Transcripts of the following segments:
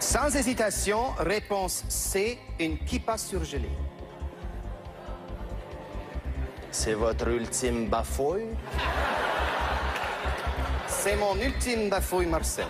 Sans hésitation, réponse C, une kippa surgelée. C'est votre ultime bafouille? C'est mon ultime bafouille, Marcel.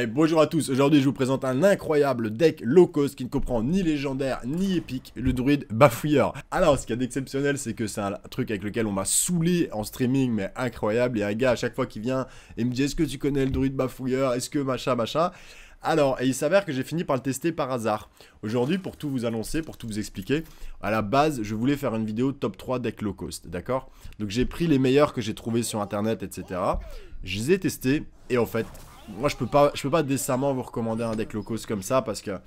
Eh, bonjour à tous, aujourd'hui je vous présente un incroyable deck low cost qui ne comprend ni légendaire ni épique, le druide bafouilleur. Alors ce qu'il y a d'exceptionnel c'est que c'est un truc avec lequel on m'a saoulé en streaming mais incroyable et un gars à chaque fois qui vient et me dit est-ce que tu connais le druide bafouilleur, est-ce que machin machin alors, et il s'avère que j'ai fini par le tester par hasard. Aujourd'hui, pour tout vous annoncer, pour tout vous expliquer, à la base, je voulais faire une vidéo top 3 deck low cost, d'accord Donc j'ai pris les meilleurs que j'ai trouvés sur internet, etc. Je les ai testés, et en fait, moi je peux pas, peux pas décemment vous recommander un deck cost comme ça parce que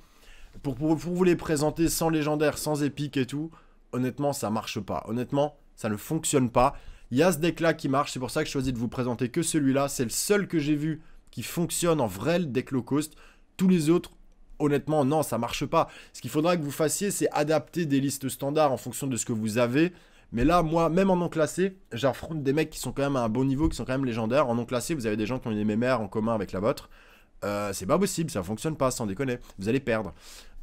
pour, vous les présenter sans légendaire, sans épique et tout, honnêtement ça marche pas. Honnêtement, ça ne fonctionne pas. Il y a ce deck là qui marche, c'est pour ça que je choisis de vous présenter que celui-là. C'est le seul que j'ai vu qui fonctionne en vrai, le deck low cost. Tous les autres, honnêtement, non, ça marche pas. Ce qu'il faudra que vous fassiez, c'est adapter des listes standards en fonction de ce que vous avez mais là, moi, même en non classé, j'affronte des mecs qui sont quand même à un bon niveau, qui sont quand même légendaires. En non classé, vous avez des gens qui ont une MMR en commun avec la vôtre. Euh, c'est pas possible, ça fonctionne pas, sans déconner. Vous allez perdre.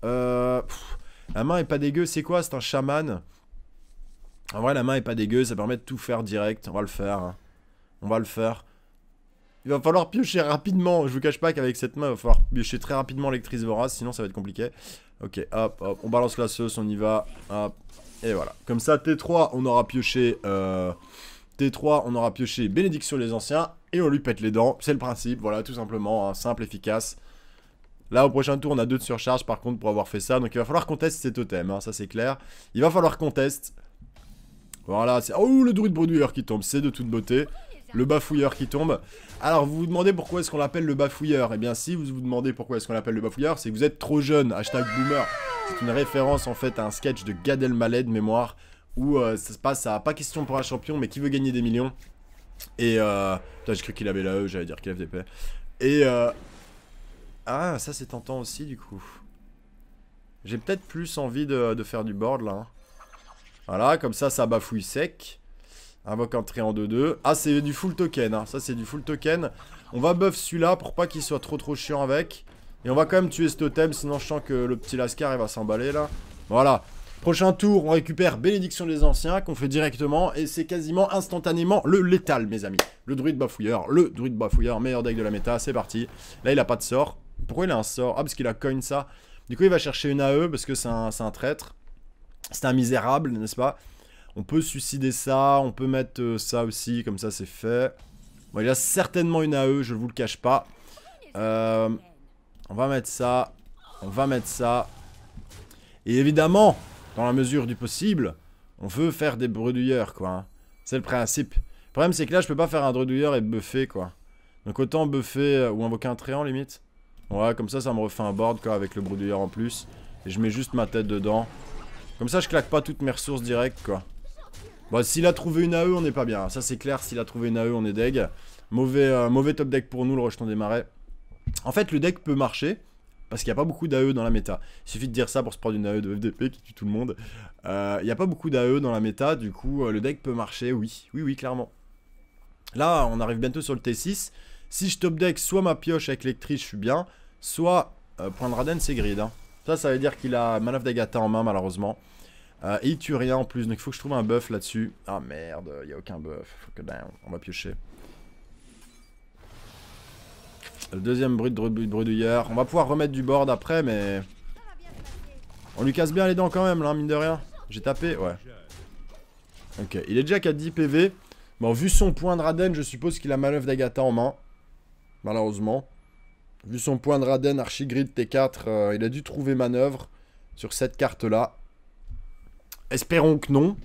Euh, la main est pas dégueu, c'est quoi C'est un chaman. En vrai, la main est pas dégueu, ça permet de tout faire direct. On va le faire. Hein. On va le faire. Il va falloir piocher rapidement. Je vous cache pas qu'avec cette main, il va falloir piocher très rapidement l'électrice vorace, sinon ça va être compliqué. Ok, hop, hop, on balance la sauce, on y va. Hop, et voilà. Comme ça, T3, on aura pioché... Euh, T3, on aura pioché Bénédiction les Anciens, et on lui pète les dents. C'est le principe, voilà, tout simplement, hein, simple, efficace. Là, au prochain tour, on a deux de surcharge, par contre, pour avoir fait ça. Donc, il va falloir qu'on teste ces totems, hein, ça c'est clair. Il va falloir qu'on teste. Voilà, c'est... Oh, le druide brodeur qui tombe, c'est de toute beauté le bafouilleur qui tombe. Alors, vous vous demandez pourquoi est-ce qu'on l'appelle le bafouilleur et eh bien, si vous vous demandez pourquoi est-ce qu'on l'appelle le bafouilleur, c'est que vous êtes trop jeune, hashtag boomer. C'est une référence, en fait, à un sketch de Gad Elmaleh mémoire, où euh, ça se passe à pas question pour un champion, mais qui veut gagner des millions. Et, euh... Putain, j'ai cru qu'il avait la E, j'allais dire qu'il avait des Et, euh... Ah, ça, c'est tentant aussi, du coup. J'ai peut-être plus envie de, faire du board, là. Hein. Voilà, comme ça, ça bafouille sec. Invoque entrée en 2-2. Ah, c'est du full token. Hein. Ça, c'est du full token. On va buff celui-là pour pas qu'il soit trop trop chiant avec. Et on va quand même tuer ce totem, sinon je sens que le petit Lascar, il va s'emballer là. Voilà. Prochain tour, on récupère Bénédiction des Anciens, qu'on fait directement, et c'est quasiment instantanément le létal, mes amis. Le druide bafouilleur, le druide bafouilleur, meilleur deck de la méta, c'est parti. Là, il a pas de sort. Pourquoi il a un sort Ah, parce qu'il a coin ça. Du coup, il va chercher une AE, parce que c'est un traître. C'est un misérable, n'est-ce pas on peut suicider ça, on peut mettre euh, ça aussi, comme ça c'est fait. Bon, il a certainement une AE, je ne vous le cache pas. Euh, on va mettre ça, on va mettre ça. Et évidemment, dans la mesure du possible, on veut faire des bredouilleurs, quoi. Hein. C'est le principe. Le problème, c'est que là, je peux pas faire un bredouilleur et buffer, quoi. Donc autant buffer euh, ou invoquer un tréant, limite. Ouais, comme ça, ça me refait un board, quoi, avec le bredouilleur en plus. Et je mets juste ma tête dedans. Comme ça, je claque pas toutes mes ressources directes, quoi. Bon, s'il a trouvé une AE, on n'est pas bien. Ça, c'est clair. S'il a trouvé une AE, on est deg. Mauvais, euh, mauvais top deck pour nous, le rejeton des marais. En fait, le deck peut marcher. Parce qu'il n'y a pas beaucoup d'AE dans la méta. Il suffit de dire ça pour se prendre une AE de FDP qui tue tout le monde. Euh, il n'y a pas beaucoup d'AE dans la méta, du coup euh, le deck peut marcher, oui, oui, oui, clairement. Là, on arrive bientôt sur le T6. Si je top deck soit ma pioche avec l'électrice, je suis bien, soit point de Raden, c'est grid. Hein. Ça, ça veut dire qu'il a of d'Agata en main, malheureusement. Euh, et il tue rien en plus, donc il faut que je trouve un buff là-dessus. Ah merde, il n'y a aucun buff. Faut que, on va piocher. Le deuxième bruit de bruit de hier. On va pouvoir remettre du board après, mais... On lui casse bien les dents quand même, là, mine de rien. J'ai tapé, ouais. Ok, il est déjà qu'à 10 PV. Bon, vu son point de Raden, je suppose qu'il a manœuvre d'Agatha en main. Malheureusement. Vu son point de Raden, Archigrid T4, euh, il a dû trouver manœuvre sur cette carte-là. Espérons que non.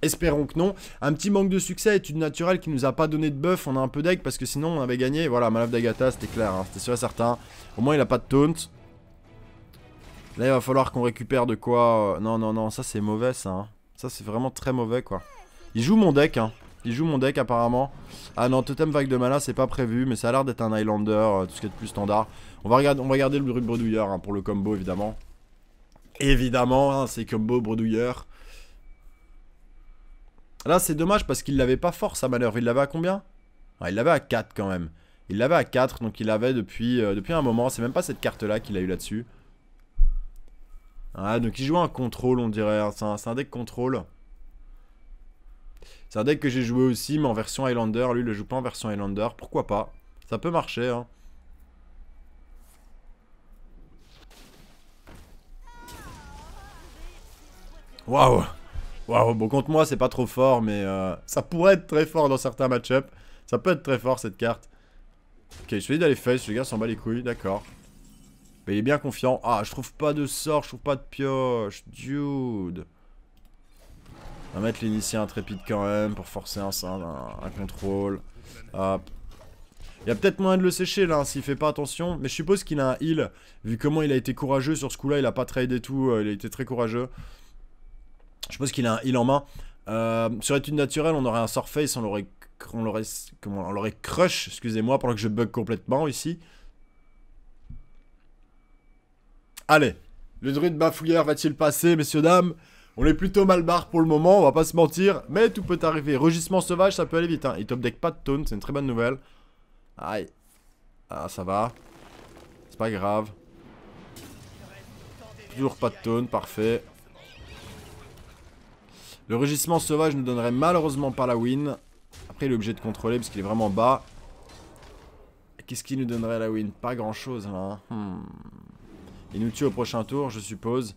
Espérons que non. Un petit manque de succès, est une naturelle qui nous a pas donné de buff. On a un peu deck parce que sinon on avait gagné. Voilà, Malave Dagata c'était clair, hein, c'était sûr et certain. Au moins il a pas de taunt. Là il va falloir qu'on récupère de quoi. Euh, non, non, non, ça c'est mauvais ça. Hein. Ça c'est vraiment très mauvais quoi. Il joue mon deck, hein. Il joue mon deck apparemment. Ah non, totem vague de mana, c'est pas prévu, mais ça a l'air d'être un Highlander, euh, tout ce qui est plus standard. On va regarder, on va le bruit bredouilleur hein, pour le combo évidemment. Évidemment, hein, c'est c'est combo bredouilleur. Là, c'est dommage parce qu'il l'avait pas fort à manœuvre. Il l'avait à combien Il l'avait à 4 quand même. Il l'avait à 4, donc il l'avait depuis, euh, depuis un moment. C'est même pas cette carte-là qu'il a eu là-dessus. Ah, donc il joue un contrôle, on dirait. Hein. C'est un, un, deck contrôle. C'est un deck que j'ai joué aussi, mais en version Highlander. Lui, il le joue pas en version Highlander. Pourquoi pas Ça peut marcher, hein. Waouh Waouh, bon contre moi c'est pas trop fort, mais euh, ça pourrait être très fort dans certains match-up. Ça peut être très fort cette carte. Ok, je suis d'aller face, le gars s'en bat les couilles, d'accord. Mais il est bien confiant. Ah, je trouve pas de sort, je trouve pas de pioche, dude. On va mettre un intrépide quand même pour forcer un, un contrôle. Il y a peut-être moyen de le sécher là, hein, s'il fait pas attention. Mais je suppose qu'il a un heal. Vu comment il a été courageux sur ce coup-là, il a pas trade et tout, euh, il a été très courageux. Je pense qu'il a un heal en main. Euh, sur étude naturelle, on aurait un surface, on l'aurait on on crush, excusez-moi pendant que je bug complètement ici. Allez, le druide bafouilleur va-t-il passer messieurs dames On est plutôt mal barre pour le moment, on va pas se mentir, mais tout peut arriver. Rugissement sauvage, ça peut aller vite hein. Il top deck pas de taunt, c'est une très bonne nouvelle. Aïe. Ah, ça va. C'est pas grave. Toujours pas de taunt, parfait. Le rugissement sauvage ne donnerait malheureusement pas la win. Après, il est obligé de contrôler parce qu'il est vraiment bas. Qu'est-ce qui nous donnerait la win Pas grand-chose, là. Hein. Hmm. Il nous tue au prochain tour, je suppose.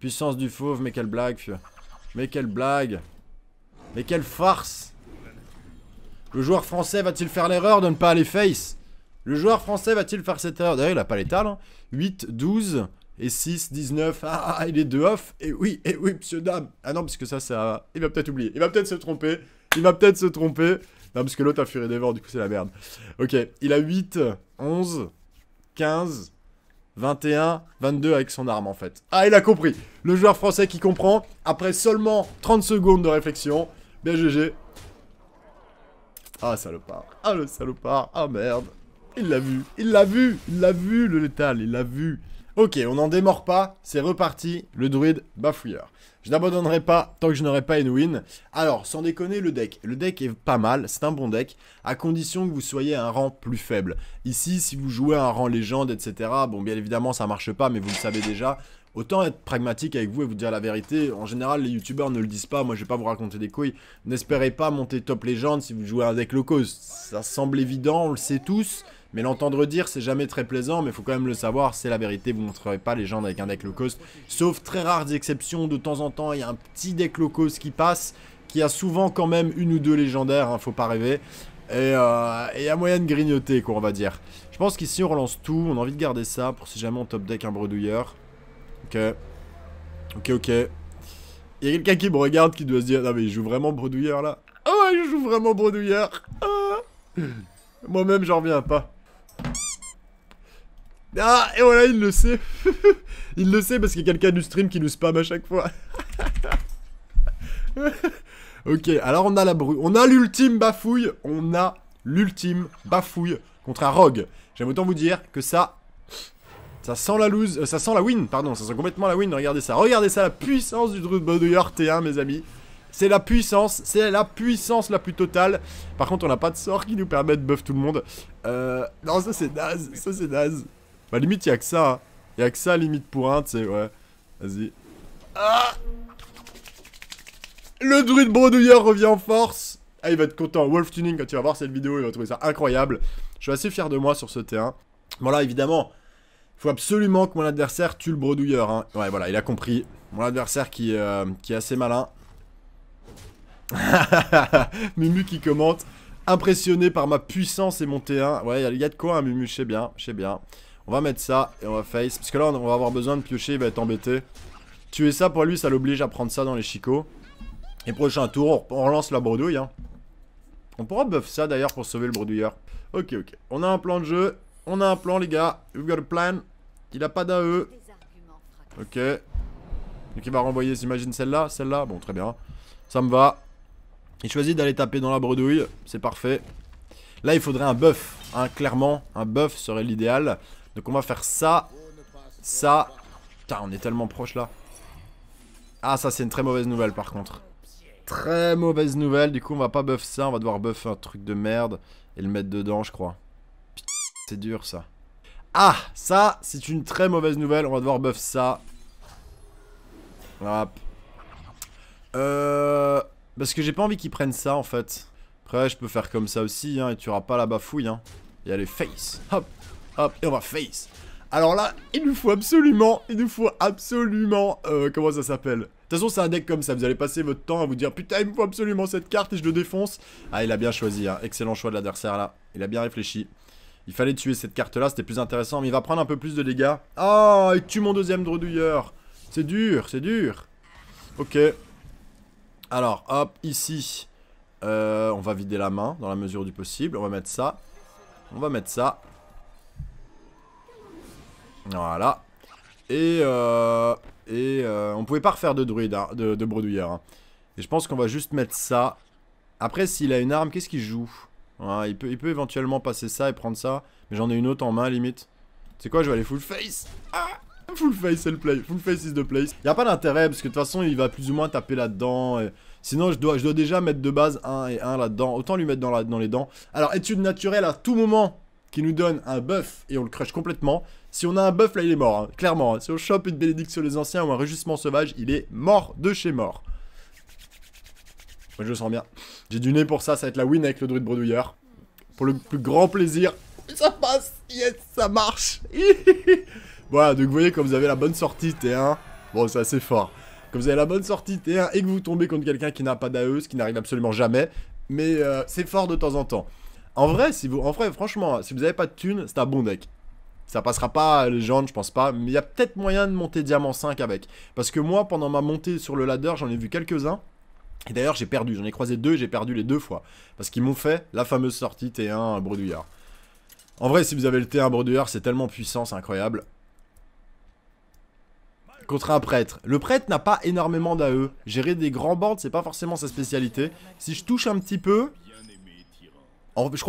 Puissance du fauve, mais quelle blague, Mais quelle blague Mais quelle farce Le joueur français va-t-il faire l'erreur de ne pas aller face Le joueur français va-t-il faire cette erreur D'ailleurs, il a pas l'étal. Hein 8, 12, et 6, 19, ah, ah, ah, il est de off. Et oui, et oui, monsieur, dame. Ah non, parce que ça, ça. Il va peut-être oublier. Il va peut-être se tromper. Il va peut-être se tromper. Non, parce que l'autre a des vents, du coup, c'est la merde. Ok, il a 8, 11, 15, 21, 22 avec son arme, en fait. Ah, il a compris. Le joueur français qui comprend, après seulement 30 secondes de réflexion. Bien GG. Ah, salopard. Ah, le salopard. Ah, merde. Il l'a vu. Il l'a vu. Il l'a vu, le létal. Il l'a vu. Ok, on n'en démord pas, c'est reparti, le druide bafouilleur. Je n'abandonnerai pas tant que je n'aurai pas une win. Alors, sans déconner, le deck. Le deck est pas mal, c'est un bon deck, à condition que vous soyez à un rang plus faible. Ici, si vous jouez à un rang légende, etc., bon, bien évidemment, ça marche pas, mais vous le savez déjà. Autant être pragmatique avec vous et vous dire la vérité. En général, les youtubeurs ne le disent pas, moi je vais pas vous raconter des couilles. N'espérez pas monter top légende si vous jouez à un deck loco, Ça semble évident, on le sait tous. Mais l'entendre dire, c'est jamais très plaisant, mais faut quand même le savoir, c'est la vérité, vous ne montrerez pas les gens avec un deck low cost. Sauf très rares exceptions, de temps en temps, il y a un petit deck low cost qui passe, qui a souvent quand même une ou deux légendaires, hein, faut pas rêver. Et il euh, y a moyen de grignoter, quoi, on va dire. Je pense qu'ici, on relance tout. On a envie de garder ça pour si jamais on top deck un bredouilleur. Ok. Ok, ok. Il y a quelqu'un qui me regarde qui doit se dire Non, mais il joue vraiment bredouilleur là. Ah, oh, il joue vraiment bredouilleur. Ah. Moi-même, j'en reviens pas. Ah, et voilà, il le sait. il le sait parce qu'il y a quelqu'un du stream qui nous spam à chaque fois. ok, alors on a la bru On a l'ultime bafouille. On a l'ultime bafouille contre un rogue. J'aime autant vous dire que ça... Ça sent la lose, euh, ça sent la win, pardon, ça sent complètement la win, regardez ça, regardez ça, la puissance du Druid de T1, mes amis. C'est la puissance, c'est la puissance la plus totale. Par contre, on n'a pas de sort qui nous permet de buff tout le monde. Euh, non, ça c'est naze, ça c'est naze. Bah limite, a que ça. Il a que ça limite pour un, tu sais, ouais. Vas-y. Ah le druide bredouilleur revient en force. Ah, il va être content. Wolf Tuning, quand tu vas voir cette vidéo, il va trouver ça incroyable. Je suis assez fier de moi sur ce t Bon là, évidemment, il faut absolument que mon adversaire tue le bredouilleur. Hein. Ouais, voilà, il a compris. Mon adversaire qui, euh, qui est assez malin. Mumu qui commente. Impressionné par ma puissance et mon T1. Ouais, il y a de quoi, hein, Mumu, je sais bien, je sais bien. On va mettre ça et on va face. Parce que là, on va avoir besoin de piocher, il va être embêté. Tuer ça pour lui, ça l'oblige à prendre ça dans les chicots. Et prochain tour, on relance la bredouille. Hein. On pourra buff ça d'ailleurs pour sauver le bredouilleur. Ok, ok. On a un plan de jeu. On a un plan, les gars. We've got a plan. Il a pas d'AE. Ok. Donc il va renvoyer, j'imagine, celle-là. Celle-là. Bon, très bien. Ça me va. Il choisit d'aller taper dans la bredouille. C'est parfait. Là, il faudrait un buff. Hein. Clairement, un buff serait l'idéal. Donc on va faire ça, ça. Putain, on est tellement proche là. Ah, ça c'est une très mauvaise nouvelle par contre. Très mauvaise nouvelle, du coup on va pas buff ça, on va devoir buff un truc de merde et le mettre dedans je crois. c'est dur ça. Ah, ça c'est une très mauvaise nouvelle, on va devoir buff ça. Hop. Euh... Parce que j'ai pas envie qu'ils prennent ça en fait. Après je peux faire comme ça aussi hein, et tu auras pas la bafouille hein. Et les face, hop Hop, et on va face. Alors là, il nous faut absolument, il nous faut absolument, euh, comment ça s'appelle De toute façon, c'est un deck comme ça, vous allez passer votre temps à vous dire, putain, il me faut absolument cette carte et je le défonce. Ah, il a bien choisi, hein. excellent choix de l'adversaire là, il a bien réfléchi. Il fallait tuer cette carte là, c'était plus intéressant, mais il va prendre un peu plus de dégâts. Ah, oh, il tue mon deuxième redouilleur. C'est dur, c'est dur. Ok. Alors, hop, ici, euh, on va vider la main dans la mesure du possible. On va mettre ça. On va mettre ça. Voilà. Et, euh, et euh, on pouvait pas refaire de druide, hein, de, de, hein. Et je pense qu'on va juste mettre ça. Après, s'il a une arme, qu'est-ce qu'il joue hein? il, peut, il peut éventuellement passer ça et prendre ça. Mais j'en ai une autre en main, limite. C'est quoi, je vais aller full face ah, Full face, c'est le play. Full face is the place. Y a pas d'intérêt, parce que de toute façon, il va plus ou moins taper là-dedans. Sinon, je dois, je dois déjà mettre de base 1 et 1 là-dedans. Autant lui mettre dans, la, dans les dents. Alors, étude naturelle à tout moment qui nous donne un buff et on le crush complètement. Si on a un buff, là, il est mort, hein. clairement. Hein. Si on chope une bénédiction des anciens ou un rugissement sauvage, il est mort de chez mort. Moi, je le sens bien. J'ai du nez pour ça, ça va être la win avec le druide bredouilleur. Pour le plus grand plaisir. Ça passe Yes, ça marche Voilà, donc vous voyez, quand vous avez la bonne sortie T1, bon, c'est assez fort. Quand vous avez la bonne sortie T1 et que vous tombez contre quelqu'un qui n'a pas d'AE, ce qui n'arrive absolument jamais, mais euh, c'est fort de temps en temps. En vrai, si vous, en vrai, franchement, si vous n'avez pas de thunes, c'est un bon deck. Ça passera pas légende, je pense pas, mais il y a peut-être moyen de monter diamant 5 avec. Parce que moi, pendant ma montée sur le ladder, j'en ai vu quelques-uns. Et d'ailleurs, j'ai perdu, j'en ai croisé deux, j'ai perdu les deux fois. Parce qu'ils m'ont fait la fameuse sortie T1 bredouillard. En vrai, si vous avez le T1 bredouillard, c'est tellement puissant, c'est incroyable. Contre un prêtre. Le prêtre n'a pas énormément d'AE. Gérer des grands boards, c'est pas forcément sa spécialité. Si je touche un petit peu, je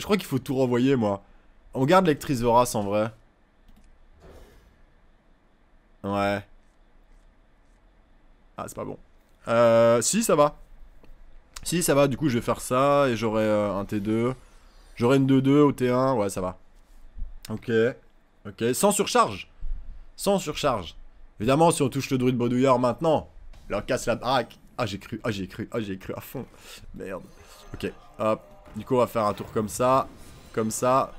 crois qu'il faut tout renvoyer, moi. On garde l'actrice Vorace en vrai. Ouais. Ah, c'est pas bon. Euh, si, ça va. Si, ça va, du coup, je vais faire ça, et j'aurai euh, un T2. J'aurai une 2-2 au T1, ouais, ça va. Ok. Ok, sans surcharge. Sans surcharge. Évidemment, si on touche le druide baudouillard maintenant, leur casse la baraque. Ah, j'ai cru, ah, j'ai cru, ah, j'ai cru à fond. Merde. Ok, hop. Du coup, on va faire un tour comme ça, comme ça,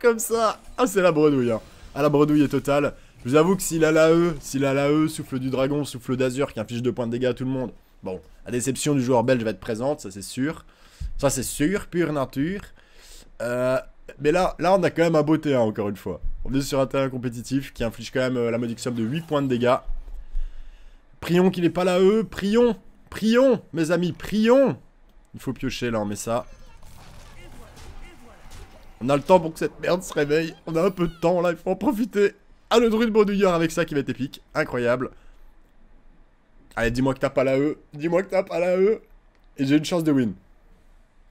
comme ça. Ah, c'est la bredouille, hein. Ah, la bredouille est totale. Je vous avoue que s'il a la E, s'il a la E, souffle du dragon, souffle d'azur, qui inflige 2 points de dégâts à tout le monde. Bon, la déception du joueur belge va être présente, ça c'est sûr. Ça c'est sûr, pure nature. Euh, mais là, là, on a quand même un beauté hein, encore une fois. On est sur un terrain compétitif qui inflige quand même euh, la modique somme de 8 points de dégâts. Prions qu'il n'est pas la E, prions Prions, mes amis, prions Il faut piocher là, on met ça. On a le temps pour que cette merde se réveille. On a un peu de temps là, il faut en profiter. Ah, le druide brodouilleur avec ça qui va être épique. Incroyable. Allez, dis-moi que t'as pas la E. Dis-moi que t'as pas la E. Et j'ai une chance de win.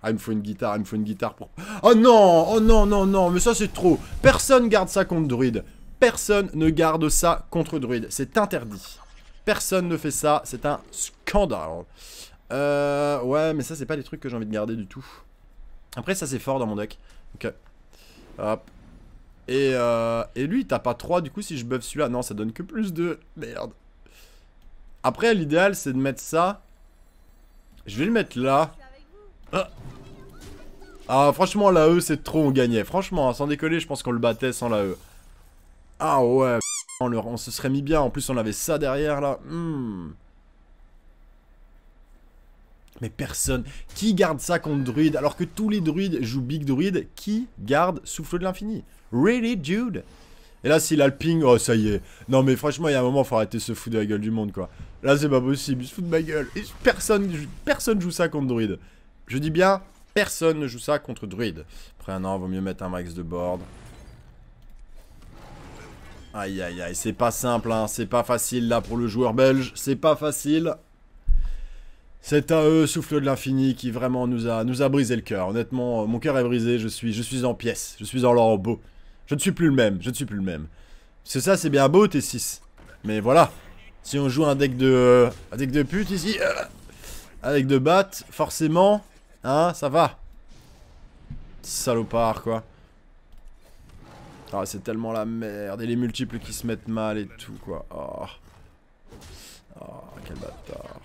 Ah, il me faut une guitare, il me faut une guitare pour... Oh non Oh non, non, non, mais ça c'est trop Personne garde ça contre druide. Personne ne garde ça contre druide. C'est interdit. Personne ne fait ça, c'est un scandale. Euh... Ouais, mais ça c'est pas des trucs que j'ai envie de garder du tout. Après, ça c'est fort dans mon deck. Ok. Hop. Et, euh, lui, il pas à 3, du coup, si je buff celui-là... Non, ça donne que plus de... Merde. Après, l'idéal, c'est de mettre ça. Je vais le mettre là. Ah, ah franchement, la E, c'est trop, on gagnait. Franchement, hein, sans décoller, je pense qu'on le battait sans la e. Ah ouais, on, on, se serait mis bien. En plus, on avait ça derrière, là. Hmm mais personne. Qui garde ça contre druide alors que tous les druides jouent big druide Qui garde souffle de l'infini Really, dude Et là, s'il a le ping, oh ça y est. Non, mais franchement, il y a un moment, faut arrêter de se foutre de la gueule du monde, quoi. Là, c'est pas possible, il se fout de ma gueule. Et personne, personne joue ça contre druide. Je dis bien, personne ne joue ça contre druide. Après non, vaut mieux mettre un max de board. Aïe aïe aïe, c'est pas simple, hein. c'est pas facile là pour le joueur belge, c'est pas facile. C'est à eux, souffle de l'infini, qui vraiment nous a, nous a brisé le cœur. Honnêtement, euh, mon cœur est brisé, je suis, je suis en pièces, je suis en l'orbeau. Je ne suis plus le même, je ne suis plus le même. C'est ça, c'est bien beau, T6. Mais voilà, si on joue un deck de, euh, deck de pute ici, Un euh, avec de batte. forcément, hein, ça va. Salopard, quoi. Ah, c'est tellement la merde, et les multiples qui se mettent mal et tout, quoi. Oh, oh quel bâtard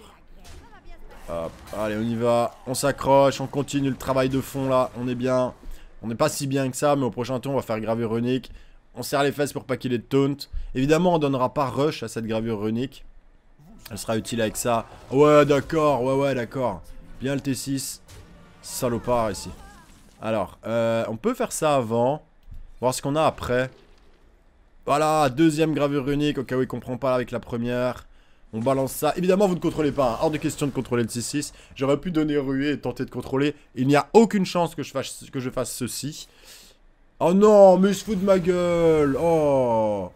allez, on y va. On s'accroche, on continue le travail de fond là. On est bien. On n'est pas si bien que ça, mais au prochain tour, on va faire gravure runique. On serre les fesses pour pas qu'il ait de taunt. Évidemment, on donnera pas rush à cette gravure runique. Elle sera utile avec ça. Ouais, d'accord, ouais, ouais, d'accord. Bien le T6. Salopard ici. Alors, euh, on peut faire ça avant. Voir ce qu'on a après. Voilà, deuxième gravure runique, au cas où il comprend pas avec la première. On balance ça. Évidemment, vous ne contrôlez pas. Hein. Hors de question de contrôler le 6-6. J'aurais pu donner ruée et tenter de contrôler. Il n'y a aucune chance que je fasse, que je fasse ceci. Oh non, mais il fout de ma gueule. Oh.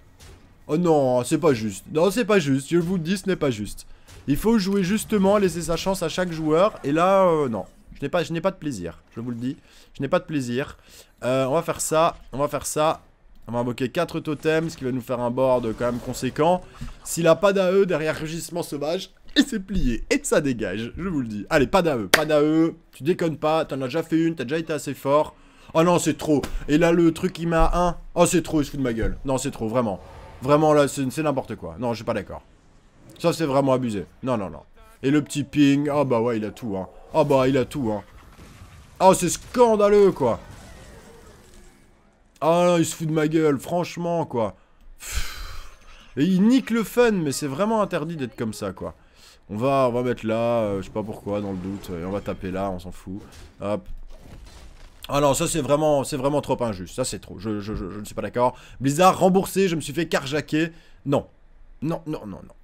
Oh non, c'est pas juste. Non, c'est pas juste. Je vous le dis, ce n'est pas juste. Il faut jouer justement, laisser sa chance à chaque joueur. Et là, euh, non. Je n'ai pas, pas de plaisir. Je vous le dis. Je n'ai pas de plaisir. Euh, on va faire ça. On va faire ça. On va invoquer 4 totems, ce qui va nous faire un board quand même conséquent. S'il a pas d'AE derrière rugissement sauvage, il s'est plié. Et ça dégage, je vous le dis. Allez, pas d'AE, pas d'AE. Tu déconnes pas, t'en as déjà fait une, t'as déjà été assez fort. Oh non, c'est trop. Et là, le truc, il met à Oh, c'est trop, il se fout de ma gueule. Non, c'est trop, vraiment. Vraiment, là, c'est n'importe quoi. Non, je suis pas d'accord. Ça, c'est vraiment abusé. Non, non, non. Et le petit ping. Ah oh, bah ouais, il a tout, hein. Ah oh, bah, il a tout, hein. Oh, c'est scandaleux, quoi. Ah non, il se fout de ma gueule, franchement, quoi. Et il nique le fun, mais c'est vraiment interdit d'être comme ça, quoi. On va, on va mettre là, euh, je sais pas pourquoi, dans le doute, et on va taper là, on s'en fout. Hop. Ah non, ça c'est vraiment, c'est vraiment trop injuste, ça c'est trop, je, je, ne suis pas d'accord. Blizzard, remboursé, je me suis fait carjacker. Non, non, non, non, non.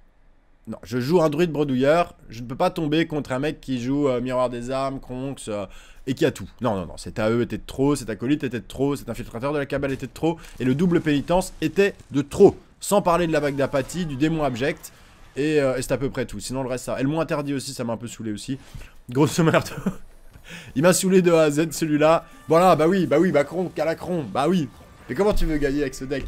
Non, je joue un druide bredouilleur, je ne peux pas tomber contre un mec qui joue euh, Miroir des Armes, Kronx, euh, et qui a tout. Non, non, non, cet AE était de trop, cet acolyte était de trop, cet infiltrateur de la cabale était de trop, et le double pénitence était de trop. Sans parler de la vague d'apathie, du démon abject, et, euh, c'est à peu près tout. Sinon, le reste, ça. Et le interdit aussi, ça m'a un peu saoulé aussi. Grosse merde Il m'a saoulé de A à Z celui-là. Voilà, bah oui, bah oui, bah calacron, bah oui. Mais comment tu veux gagner avec ce deck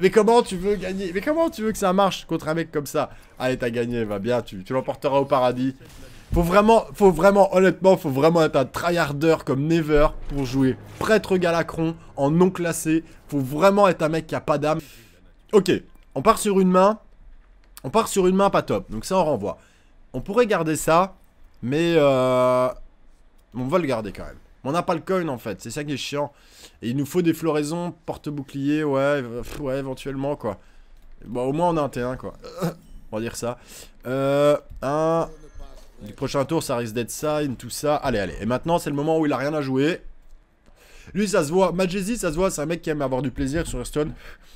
mais comment tu veux gagner Mais comment tu veux que ça marche contre un mec comme ça Allez, t'as gagné, va bien, tu, l'emporteras au paradis. Faut vraiment, faut vraiment, honnêtement, faut vraiment être un tryharder comme Never pour jouer prêtre Galacron en non classé. Faut vraiment être un mec qui a pas d'âme. Ok, on part sur une main. On part sur une main pas top, donc ça on renvoie. On pourrait garder ça, mais euh, on va le garder quand même on n'a pas le coin en fait, c'est ça qui est chiant. Et il nous faut des floraisons, porte-bouclier, ouais, éventuellement quoi. Bon, au moins on a un T1 quoi. on va dire ça. Euh, un... Du prochain tour, ça risque d'être ça et tout ça. Allez, allez. Et maintenant, c'est le moment où il a rien à jouer. Lui, ça se voit. Majesi, ça se voit, c'est un mec qui aime avoir du plaisir sur Hearthstone.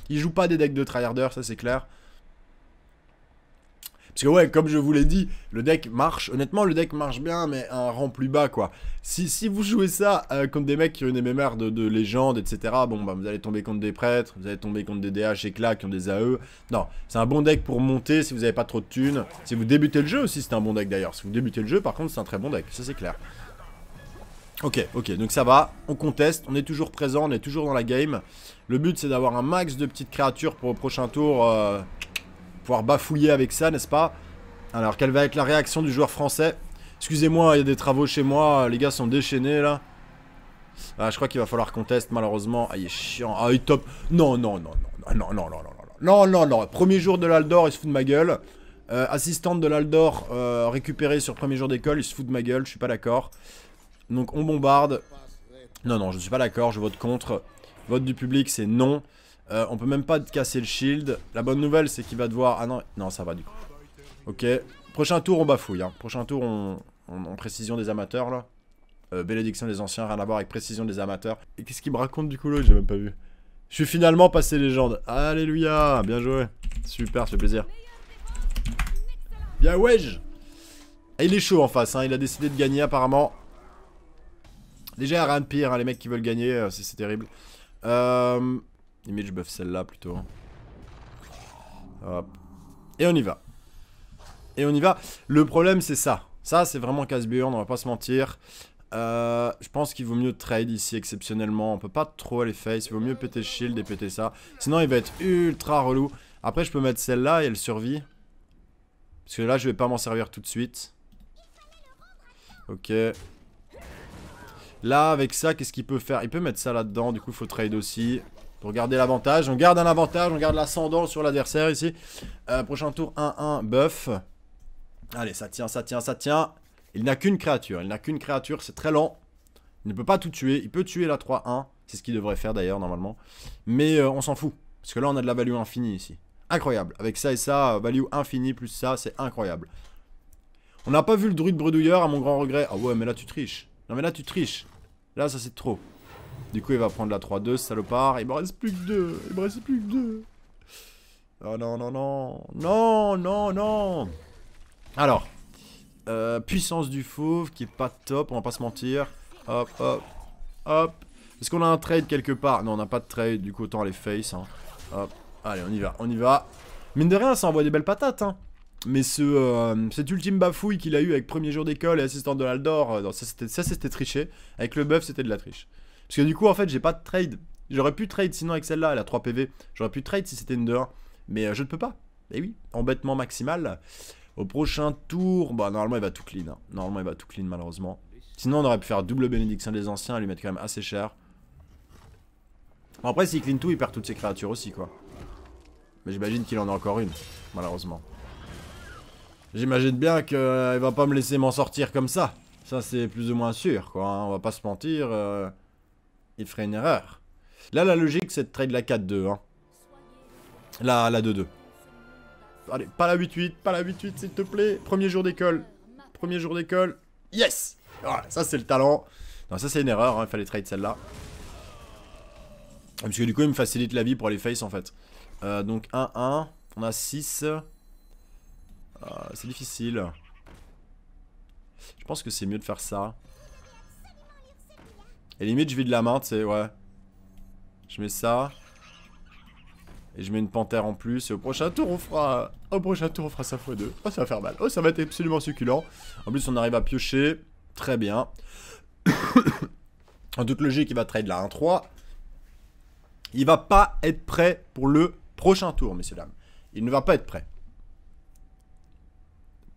Il joue pas des decks de tryharder, ça c'est clair. Parce que ouais, comme je vous l'ai dit, le deck marche. Honnêtement, le deck marche bien, mais un rang plus bas, quoi. Si, vous jouez ça euh, contre des mecs qui ont une MMR de, légende, etc., bon, bah, vous allez tomber contre des prêtres, vous allez tomber contre des DH éclats qui ont des AE. Non, c'est un bon deck pour monter si vous n'avez pas trop de thunes. Si vous débutez le jeu aussi, c'est un bon deck d'ailleurs. Si vous débutez le jeu, par contre, c'est un très bon deck, ça c'est clair. Ok, ok, donc ça va, on conteste, on est toujours présent, on est toujours dans la game. Le but c'est d'avoir un max de petites créatures pour le prochain tour. Euh, pouvoir bafouiller avec ça, n'est-ce pas Alors, quelle va être la réaction du joueur français Excusez-moi, il y a des travaux chez moi, euh, les gars sont déchaînés, là. Ah, je crois qu'il va falloir qu'on malheureusement. Ah, il est chiant. Ah, il top. Non, non, non, non, non, non, non, non, non, non, non, Premier jour de l'Aldor, il se fout de ma gueule. Euh, assistante de l'Aldor euh, récupérée sur premier jour d'école, il se fout de ma gueule, je suis pas d'accord. Donc on bombarde. Non, non, je ne suis pas d'accord, je vote contre. Vote du public, c'est non. Euh, on peut même pas casser le shield. La bonne nouvelle, c'est qu'il va devoir... Ah non, non, ça va du coup. Ok. Prochain tour, on bafouille. Hein. Prochain tour, on... précision des amateurs, là. Euh, bénédiction des anciens, rien à voir avec précision des amateurs. Et qu'est-ce qu'il me raconte du coup, J'ai même pas vu. Je suis finalement passé légende. Alléluia Bien joué. Super, c'est plaisir. Bien wesh il est chaud en face, hein. il a décidé de gagner apparemment. Déjà, rien de pire, hein, les mecs qui veulent gagner, euh, c'est terrible. Euh... Image buff celle-là plutôt. Hein. Hop. Et on y va. Et on y va. Le problème, c'est ça. Ça, c'est vraiment casse on va pas se mentir. Euh, je pense qu'il vaut mieux trade ici exceptionnellement. On peut pas trop aller face. Il vaut mieux péter shield et péter ça. Sinon, il va être ultra relou. Après, je peux mettre celle-là et elle survit. Parce que là, je vais pas m'en servir tout de suite. Ok. Là, avec ça, qu'est-ce qu'il peut faire Il peut mettre ça là-dedans. Du coup, il faut trade aussi pour l'avantage. On garde un avantage, on garde l'ascendant sur l'adversaire ici. Euh, prochain tour 1-1, buff. Allez, ça tient, ça tient, ça tient. Il n'a qu'une créature, il n'a qu'une créature, c'est très lent. Il ne peut pas tout tuer, il peut tuer la 3-1. C'est ce qu'il devrait faire d'ailleurs normalement. Mais euh, on s'en fout, parce que là on a de la value infinie ici. Incroyable, avec ça et ça, value infinie plus ça, c'est incroyable. On n'a pas vu le druide bredouilleur à mon grand regret. Ah ouais, mais là tu triches. Non mais là tu triches. Là ça c'est trop. Du coup, il va prendre la 3-2, salopard. Il me reste plus que deux. Il me reste plus que deux. Oh non, non, non. Non, non, non. Alors. Euh, puissance du fauve qui est pas top, on va pas se mentir. Hop, hop, hop. Est-ce qu'on a un trade quelque part Non, on n'a pas de trade, du coup autant aller face. Hein. Hop, allez, on y va, on y va. Mine de rien, ça envoie des belles patates. Hein. Mais ce, euh, cette ultime bafouille qu'il a eu avec premier jour d'école et assistant de l'Aldor, euh, ça c'était triché. Avec le buff, c'était de la triche. Parce que du coup, en fait, j'ai pas de trade. J'aurais pu trade sinon avec celle-là, elle a 3 PV. J'aurais pu trade si c'était une 2-1. Mais euh, je ne peux pas. Et eh oui, embêtement maximal. Au prochain tour, bah normalement il va tout clean. Hein. Normalement il va tout clean malheureusement. Sinon on aurait pu faire double bénédiction des anciens lui mettre quand même assez cher. Bon, après s'il clean tout, il perd toutes ses créatures aussi quoi. Mais j'imagine qu'il en a encore une, malheureusement. J'imagine bien qu'il euh, va pas me laisser m'en sortir comme ça. Ça c'est plus ou moins sûr quoi, hein. on va pas se mentir. Euh il ferait une erreur. Là, la logique, c'est de trade la 4-2. Hein. La, 2-2. Allez, pas la 8-8, pas la 8-8, s'il te plaît. Premier jour d'école. Premier jour d'école. Yes Voilà, ça, c'est le talent. Non, ça, c'est une erreur. Hein. Il fallait trade celle-là. Parce que du coup, il me facilite la vie pour aller face, en fait. Euh, donc, 1-1. On a 6. Euh, c'est difficile. Je pense que c'est mieux de faire ça. Et limite, je vis de la main, tu sais, ouais. Je mets ça. Et je mets une panthère en plus. Et au prochain tour, on fera. Au prochain tour, on fera ça x2. Oh, ça va faire mal. Oh, ça va être absolument succulent. En plus, on arrive à piocher. Très bien. en toute logique, il va trade la 1-3. Il va pas être prêt pour le prochain tour, messieurs, dames. Il ne va pas être prêt.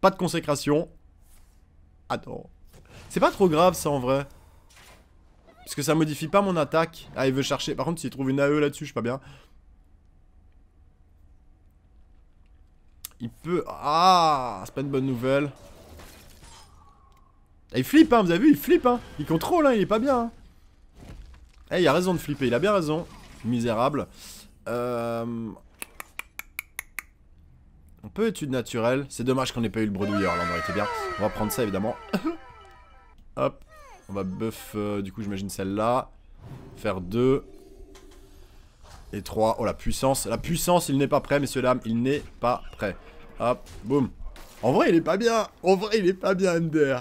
Pas de consécration. Attends. C'est pas trop grave, ça, en vrai. Parce que ça modifie pas mon attaque. Ah, il veut chercher. Par contre, s'il trouve une AE là-dessus, je suis pas bien. Il peut... Ah C'est pas une bonne nouvelle. Eh, il flippe, hein, vous avez vu, il flippe, hein. Il contrôle, hein, il est pas bien. Hein. Eh, il a raison de flipper, il a bien raison. Misérable. Euh, on peut étude naturelle. C'est dommage qu'on n'ait pas eu le bredouilleur, là, on aurait été bien. On va prendre ça, évidemment. Hop. On va buff, euh, du coup, j'imagine celle-là. Faire 2. Et 3. Oh, la puissance. La puissance, il n'est pas prêt, messieurs, dames. Il n'est pas prêt. Hop, boum. En vrai, il est pas bien. En vrai, il est pas bien, Ender.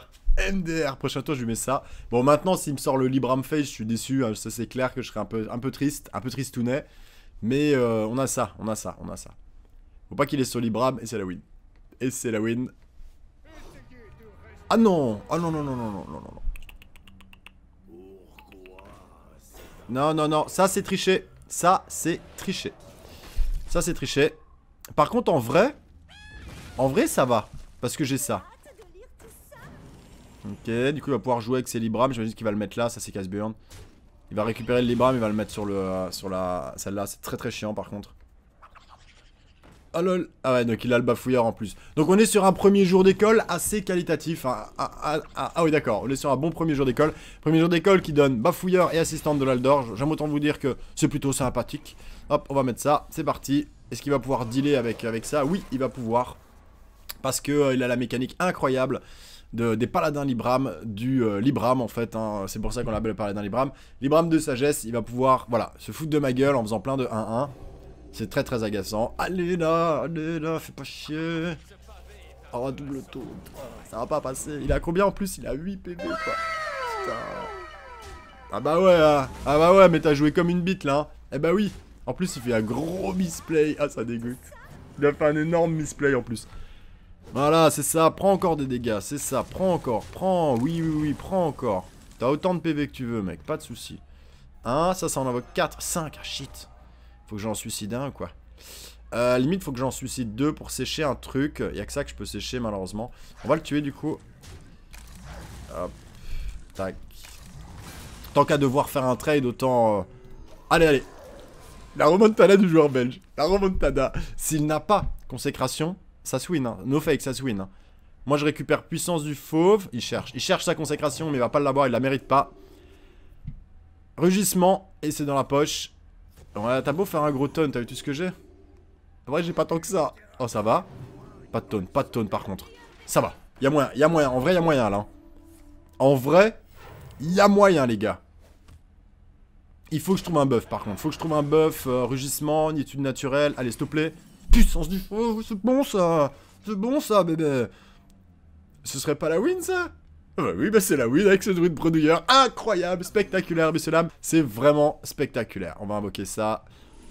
Ender. Prochain tour, je lui mets ça. Bon, maintenant, s'il me sort le Libram Face, je suis déçu. Hein. Ça, c'est clair que je serai un peu, un peu triste. Un peu net Mais euh, on a ça, on a ça, on a ça. Faut pas qu'il est sur Libram et c'est la win. Et c'est la win. Ah non Ah non, non, non, non, non, non. Non, non, non. Ça, c'est triché. Ça, c'est triché. Ça, c'est triché. Par contre, en vrai... En vrai, ça va. Parce que j'ai ça. Ok, du coup, il va pouvoir jouer avec ses Libram. J'imagine qu'il va le mettre là. Ça, c'est casse Il va récupérer le Libram. Il va le mettre sur, le, euh, sur la, celle-là. C'est très, très chiant, par contre. Ah, ah ouais, donc il a le bafouilleur en plus. Donc on est sur un premier jour d'école assez qualitatif. Hein. Ah, ah, ah, oui, d'accord. On est sur un bon premier jour d'école. Premier jour d'école qui donne bafouilleur et assistante de l'Aldor. J'aime autant vous dire que c'est plutôt sympathique. Hop, on va mettre ça. C'est parti. Est-ce qu'il va pouvoir dealer avec, avec ça Oui, il va pouvoir. Parce qu'il euh, il a la mécanique incroyable. De, des paladins Libram, du euh, Libram en fait, hein. c'est pour ça qu'on l'appelle paladin Libram. Libram de sagesse, il va pouvoir, voilà, se foutre de ma gueule en faisant plein de 1-1. C'est très très agaçant. Allez là, allez là, fais pas chier. Oh, double tour. Ah, ça va pas passer. Il a combien en plus Il a 8 PV quoi. Ah bah ouais, ah. ah, bah ouais, mais t'as joué comme une bite là. Hein. Eh bah oui. En plus, il fait un gros misplay. Ah, ça dégoûte. Il a fait un énorme misplay en plus. Voilà, c'est ça. Prends encore des dégâts. C'est ça. Prends encore. Prends. Oui, oui, oui. Prends encore. T'as autant de PV que tu veux, mec. Pas de soucis. 1, hein ça, ça en invoque 4, 5. Ah, shit. Faut que j'en suicide un, ou quoi. Euh, limite, faut que j'en suicide deux pour sécher un truc. a que ça que je peux sécher, malheureusement. On va le tuer, du coup. Hop. Tac. Tant qu'à devoir faire un trade, autant... Euh, allez, allez. La remontada du joueur belge. La remontada. S'il n'a pas consécration, ça swing. Hein. No fake, ça swing. Hein. Moi, je récupère puissance du fauve. Il cherche. Il cherche sa consécration, mais il va pas l'avoir. Il la mérite pas. Rugissement. Et c'est dans la poche t'as beau faire un gros tonne, t'as vu tout ce que j'ai En vrai, j'ai pas tant que ça. Oh, ça va. Pas de tonne, pas de tonne par contre. Ça va. Y'a moyen, y'a moyen. En vrai, y'a moyen là. Hein. En vrai, y'a moyen, les gars. Il faut que je trouve un buff par contre. Faut que je trouve un buff. Euh, rugissement, étude naturelle. Allez, s'il te plaît. Putain, on se oh, c'est bon ça. C'est bon ça, bébé. Ce serait pas la win ça ah bah oui, bah c'est la win avec ce druide bredouilleur. Incroyable, spectaculaire, messieurs dames. C'est vraiment spectaculaire. On va invoquer ça.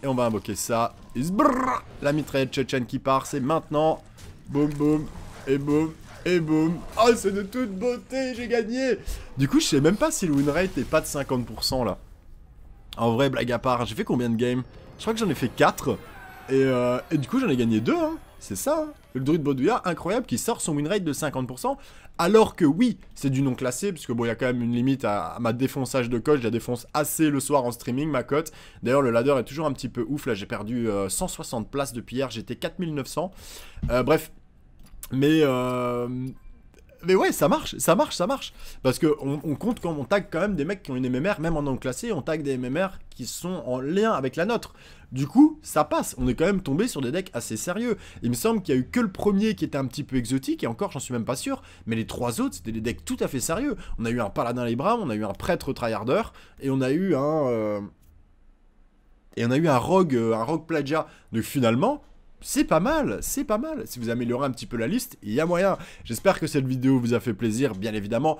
Et on va invoquer ça. La mitraille la mitraille tchétchène qui part, c'est maintenant. Boum, boum, et boum, et boum. Oh, c'est de toute beauté, j'ai gagné. Du coup, je sais même pas si le win rate est pas de 50% là. En vrai, blague à part, j'ai fait combien de games Je crois que j'en ai fait 4. Et, euh, et du coup, j'en ai gagné 2, hein. C'est ça, hein. le druide Baudouya, incroyable, qui sort son winrate de 50%, alors que oui, c'est du non classé, puisque bon, il y a quand même une limite à, ma défonçage de cote, je la défonce assez le soir en streaming, ma cote. D'ailleurs, le ladder est toujours un petit peu ouf, là j'ai perdu 160 euh, places depuis hier, j'étais 4900. Euh, bref, mais... Euh, mais ouais, ça marche, ça marche, ça marche. Parce que on, compte quand on tag quand même des mecs qui ont une MMR, même en non classé, on tag des MMR qui sont en lien avec la nôtre. Du coup, ça passe. On est quand même tombé sur des decks assez sérieux. Il me semble qu'il n'y a eu que le premier qui était un petit peu exotique, et encore, j'en suis même pas sûr. Mais les trois autres, c'était des decks tout à fait sérieux. On a eu un paladin bras, on a eu un prêtre tryharder, et on a eu un. Euh, et on a eu un rogue, euh, un rogue plagia. Donc finalement, c'est pas mal, c'est pas mal. Si vous améliorez un petit peu la liste, il y a moyen. J'espère que cette vidéo vous a fait plaisir, bien évidemment.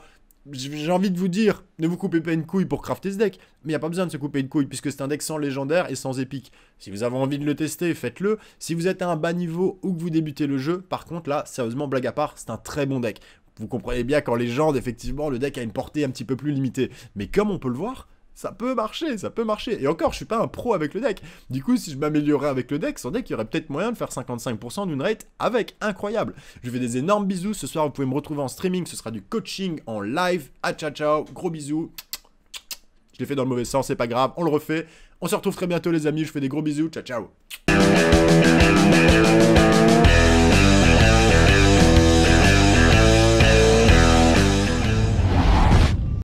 J'ai envie de vous dire, ne vous coupez pas une couille pour crafter ce deck. Mais il n'y a pas besoin de se couper une couille puisque c'est un deck sans légendaire et sans épique. Si vous avez envie de le tester, faites-le. Si vous êtes à un bas niveau ou que vous débutez le jeu, par contre là, sérieusement, blague à part, c'est un très bon deck. Vous comprenez bien qu'en légende, effectivement, le deck a une portée un petit peu plus limitée. Mais comme on peut le voir, ça peut marcher, ça peut marcher. Et encore, je suis pas un pro avec le deck. Du coup, si je m'améliorais avec le deck, son deck, il y aurait peut-être moyen de faire 55% d'une rate avec. Incroyable. Je vous fais des énormes bisous. Ce soir, vous pouvez me retrouver en streaming. Ce sera du coaching en live. A ah, ciao, ciao. Gros bisous. Je l'ai fait dans le mauvais sens, c'est pas grave. On le refait. On se retrouve très bientôt, les amis. Je fais des gros bisous. Ciao, ciao.